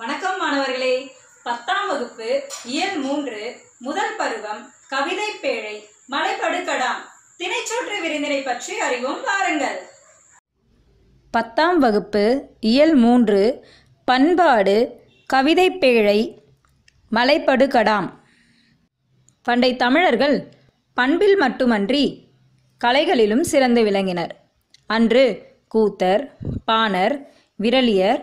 வணக்கம் மாணவர்களே பத்தாம் வகுப்பு இயல் மூன்று முதல் பருவம் கவிதை பேழை மலைப்படுக்கடாம் திணைச்சூற்று விருந்தினை பற்றி அறிவோம் வாருங்கள் பத்தாம் வகுப்பு இயல் மூன்று பண்பாடு கவிதை பேழை மலைப்படுகடாம் பண்டை தமிழர்கள் பண்பில் மட்டுமன்றி கலைகளிலும் சிறந்து விளங்கினர் அன்று கூத்தர் பாணர் விரலியர்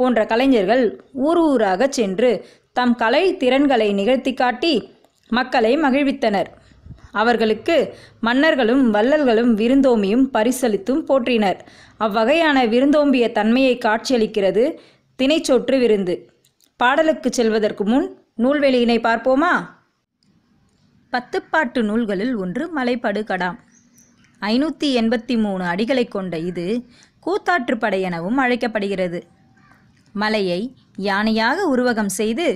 போன்ற கலைஞர்கள் ஊர் ஊராக சென்று தம் கலை திறன்களை நிகழ்த்தி காட்டி மக்களை மகிழ்வித்தனர் அவர்களுக்கு மன்னர்களும் வள்ளல்களும் விருந்தோம்பியும் பரிசளித்தும் போற்றினர் அவ்வகையான விருந்தோம்பிய தன்மையை காட்சியளிக்கிறது தினைச்சொற்று விருந்து பாடலுக்கு செல்வதற்கு முன் நூல்வெளியினை பார்ப்போமா பத்துப்பாட்டு நூல்களில் ஒன்று மலைப்படுகடாம் ஐநூற்றி எண்பத்தி மூணு அடிகளை கொண்ட இது கூத்தாற்றுப்படை எனவும் அழைக்கப்படுகிறது மலையை யானையாக உருவகம் செய்து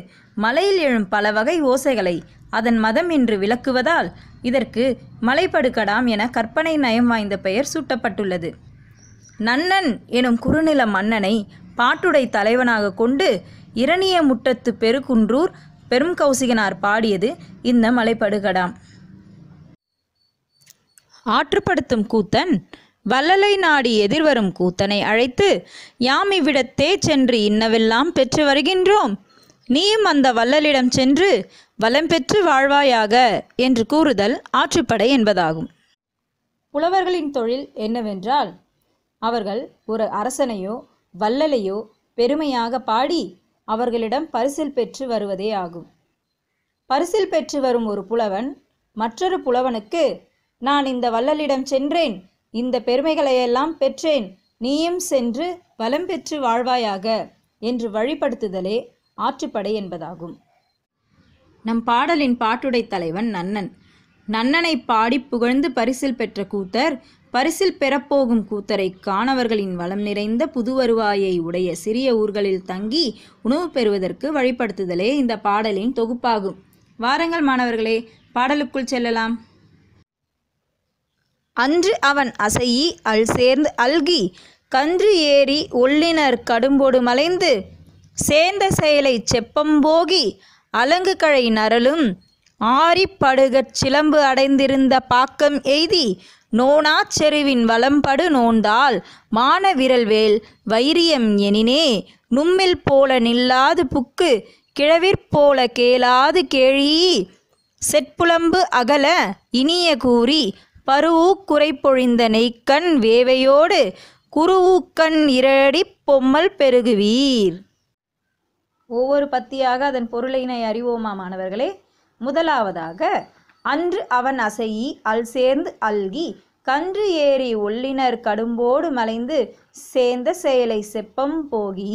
மலையில் எழும் பல வகை ஓசைகளை அதன் மதம் என்று விளக்குவதால் இதற்கு மலைப்படுக்கடாம் என கற்பனை நயம் வாய்ந்த பெயர் சூட்டப்பட்டுள்ளது நன்னன் எனும் குறுநில மன்னனை பாட்டுடை தலைவனாக கொண்டு இரணிய முட்டத்து பெருக்குன்றூர் பெரும் கௌசிகனார் பாடியது இந்த மலைப்படுகடாம் ஆற்றுப்படுத்தும் கூத்தன் வல்லலை நாடி எதிர்வரும் கூத்தனை அழைத்து யாம் இவ்விடத்தே சென்று இன்னவெல்லாம் பெற்று வருகின்றோம் நீயும் அந்த வள்ளலிடம் சென்று வலம் பெற்று வாழ்வாயாக என்று கூறுதல் ஆற்றுப்படை என்பதாகும் புலவர்களின் தொழில் என்னவென்றால் அவர்கள் ஒரு அரசனையோ வள்ளலையோ பெருமையாக பாடி அவர்களிடம் பரிசில் பெற்று வருவதே ஆகும் பரிசில் பெற்று வரும் ஒரு புலவன் மற்றொரு புலவனுக்கு நான் இந்த வள்ளலிடம் சென்றேன் இந்த பெருமைகளையெல்லாம் பெற்றேன் நீயும் சென்று பலம் பெற்று வாழ்வாயாக என்று வழிபடுத்துதலே ஆற்றுப்படை என்பதாகும் நம் பாடலின் பாட்டுடை தலைவன் நன்னன் நன்னனை பாடி புகழ்ந்து பரிசில் பெற்ற கூத்தர் பரிசில் பெறப்போகும் கூத்தரை காணவர்களின் வளம் நிறைந்த புது வருவாயை உடைய சிறிய ஊர்களில் தங்கி உணவு பெறுவதற்கு வழிபடுத்துதலே இந்த பாடலின் தொகுப்பாகும் வாரங்கள் மாணவர்களே பாடலுக்குள் செல்லலாம் அன்று அவன் அசையி அல் சேர்ந்து அல்கி கன்று ஏறி ஒள்ளினர் கடும்போடு மலைந்து சேர்ந்த செயலை செப்பம்போகி அலங்கு கழை நரலும் ஆரிப்படுகற் சிலம்பு அடைந்திருந்த பாக்கம் எய்தி நோனாச்செருவின் வலம்படு நோந்தால் மான விரல்வேல் வைரியம் எனினே நும்மில் போல நில்லாது புக்கு கிழவிற்போல கேளாது கேழி செட்புலம்பு அகல இனிய கூறி குறை பொழிந்த நெய்க்கண் வேவையோடு குருவூக்கண் இரடி பொம்மல் பெருகுவீர் ஒவ்வொரு பத்தியாக அதன் பொருளினை அறிவோமா மாணவர்களே முதலாவதாக அன்று அவன் அசையி அல் சேர்ந்து அல்கி கன்று ஏறி ஒள்ளினர் கடும்போடு மலைந்து சேர்ந்த செயலை செப்பம் போகி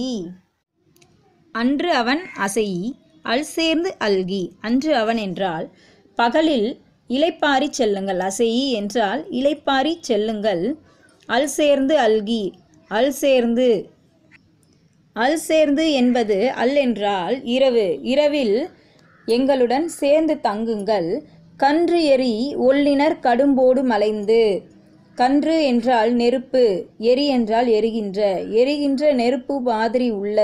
அன்று அவன் அசையி அல் சேர்ந்து அல்கி அன்று அவன் என்றால் பகலில் இலைப்பாரி செல்லுங்கள் அசையி என்றால் இலைப்பாரி செல்லுங்கள் அல் சேர்ந்து அல்கி அல் சேர்ந்து அல் சேர்ந்து என்பது அல் என்றால் இரவு இரவில் எங்களுடன் சேர்ந்து தங்குங்கள் கன்று எரி ஒல்லினர் கடும்போடு மலைந்து கன்று என்றால் நெருப்பு எரி என்றால் எரிகின்ற எரிகின்ற நெருப்பு மாதிரி உள்ள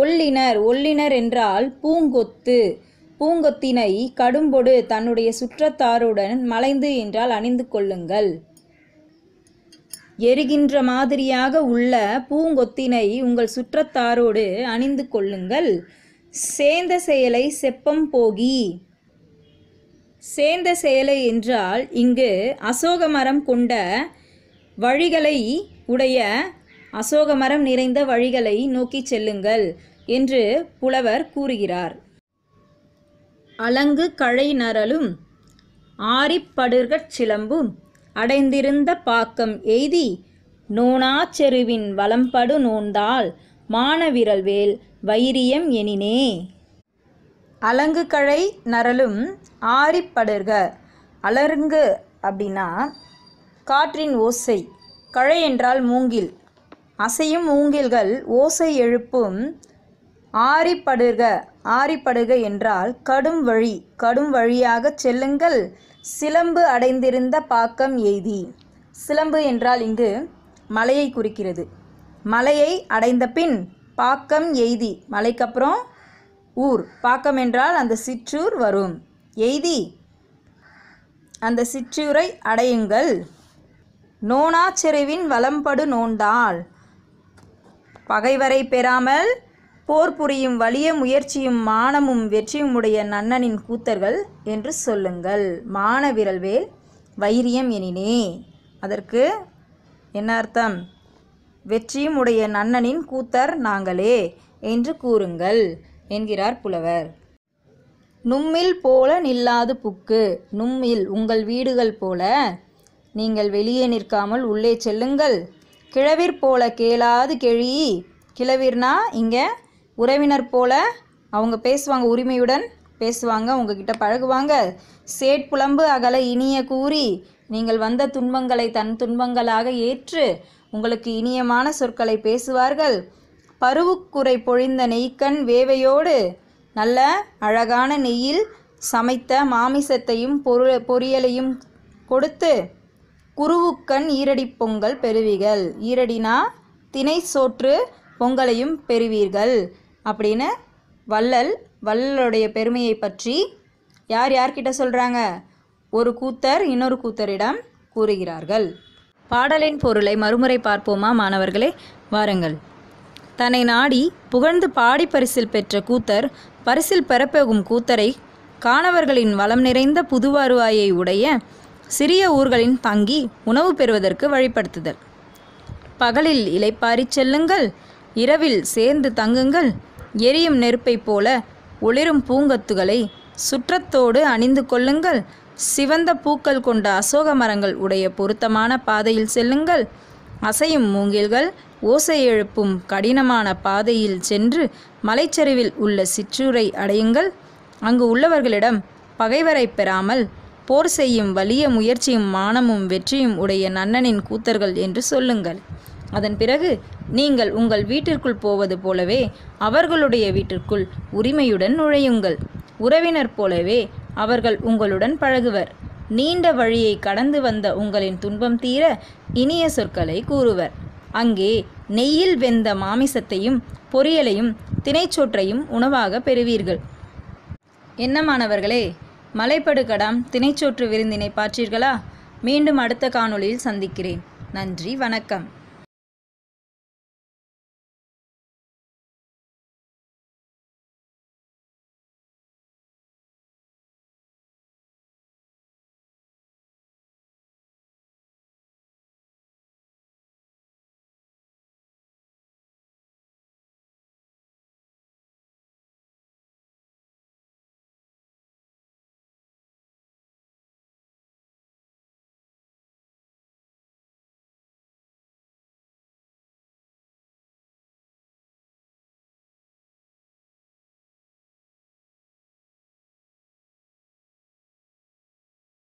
ஒல்லினர் ஒல்லினர் என்றால் பூங்கொத்து பூங்கொத்தினை கடும்பொடு தன்னுடைய சுற்றத்தாருடன் மலைந்து என்றால் அணிந்து கொள்ளுங்கள் எரிகின்ற மாதிரியாக உள்ள பூங்கொத்தினை உங்கள் சுற்றத்தாரோடு அணிந்து கொள்ளுங்கள் சேந்த செயலை செப்பம் போகி சேந்த செயலை என்றால் இங்கு அசோக மரம் கொண்ட வழிகளை உடைய அசோக மரம் நிறைந்த வழிகளை நோக்கி செல்லுங்கள் என்று புலவர் கூறுகிறார் அலங்கு கழை நரலும் ஆறிப்படுகச் சிலம்பும் அடைந்திருந்த பாக்கம் எய்தி நோனாச்செருவின் வலம்படு நோந்தால் மானவிரல்வேல் வைரியம் எனினே அலங்கு கழை நரலும் ஆரிப்படுக அலருங்கு அப்படின்னா காற்றின் ஓசை கழை என்றால் மூங்கில் அசையும் மூங்கில்கள் ஓசை எழுப்பும் ஆரிப்படுக ஆரிப்படுகை என்றால் கடும் வழி கடும் வழியாகச் செல்லுங்கள் சிலம்பு அடைந்திருந்த பாக்கம் எய்தி சிலம்பு என்றால் இங்கு மலையை குறிக்கிறது மலையை அடைந்த பின் பாக்கம் எய்தி மலைக்கப்புறம் ஊர் பாக்கம் என்றால் அந்த சிற்றூர் வரும் எய்தி அந்த சிற்றூரை அடையுங்கள் நோனாச்செருவின் வலம்படு நோண்டால் பகைவரை பெறாமல் போர் புரியும் வலிய முயற்சியும் மானமும் வெற்றியும் உடைய நன்னனின் கூத்தர்கள் என்று சொல்லுங்கள் மான வேல் வைரியம் எனினே அதற்கு என்ன அர்த்தம் வெற்றியும் உடைய நன்னனின் கூத்தர் நாங்களே என்று கூறுங்கள் என்கிறார் புலவர் நும்மில் போல நில்லாது புக்கு நும்மில் உங்கள் வீடுகள் போல நீங்கள் வெளியே நிற்காமல் உள்ளே செல்லுங்கள் கிழவிற் போல கேளாது கெழி கிழவிர்னா இங்கே உறவினர் போல அவங்க பேசுவாங்க உரிமையுடன் பேசுவாங்க உங்ககிட்ட பழகுவாங்க சேட்புலம்பு அகல இனிய கூறி நீங்கள் வந்த துன்பங்களை தன் துன்பங்களாக ஏற்று உங்களுக்கு இனியமான சொற்களை பேசுவார்கள் பருவுக்குறை பொழிந்த நெய்க்கண் வேவையோடு நல்ல அழகான நெய்யில் சமைத்த மாமிசத்தையும் பொரு பொரியலையும் கொடுத்து குருவுக்கண் ஈரடி பொங்கல் பெறுவீர்கள் ஈரடினா தினை சோற்று பொங்கலையும் பெறுவீர்கள் அப்படின்னு வள்ளல் வள்ளலுடைய பெருமையை பற்றி யார் யார்கிட்ட சொல்கிறாங்க ஒரு கூத்தர் இன்னொரு கூத்தரிடம் கூறுகிறார்கள் பாடலின் பொருளை மறுமுறை பார்ப்போமா மாணவர்களே வாருங்கள் தன்னை நாடி புகழ்ந்து பாடி பரிசில் பெற்ற கூத்தர் பரிசில் பெறப்போகும் கூத்தரை காணவர்களின் வளம் நிறைந்த புதுவாருவாயை உடைய சிறிய ஊர்களின் தங்கி உணவு பெறுவதற்கு வழிபடுத்துதல் பகலில் இலைப்பாரி செல்லுங்கள் இரவில் சேர்ந்து தங்குங்கள் எரியும் நெருப்பைப் போல ஒளிரும் பூங்கத்துகளை சுற்றத்தோடு அணிந்து கொள்ளுங்கள் சிவந்த பூக்கள் கொண்ட அசோக மரங்கள் உடைய பொருத்தமான பாதையில் செல்லுங்கள் அசையும் மூங்கில்கள் ஓசை எழுப்பும் கடினமான பாதையில் சென்று மலைச்சரிவில் உள்ள சிற்றூரை அடையுங்கள் அங்கு உள்ளவர்களிடம் பகைவரை பெறாமல் போர் செய்யும் வலிய முயற்சியும் மானமும் வெற்றியும் உடைய நன்னனின் கூத்தர்கள் என்று சொல்லுங்கள் அதன் பிறகு நீங்கள் உங்கள் வீட்டிற்குள் போவது போலவே அவர்களுடைய வீட்டிற்குள் உரிமையுடன் நுழையுங்கள் உறவினர் போலவே அவர்கள் உங்களுடன் பழகுவர் நீண்ட வழியை கடந்து வந்த உங்களின் துன்பம் தீர இனிய சொற்களை கூறுவர் அங்கே நெய்யில் வெந்த மாமிசத்தையும் பொரியலையும் தினைச்சோற்றையும் உணவாக பெறுவீர்கள் என்ன மாணவர்களே மலைப்படுகடாம் தினைச்சோற்று விருந்தினை பார்த்தீர்களா மீண்டும் அடுத்த காணொளியில் சந்திக்கிறேன் நன்றி வணக்கம்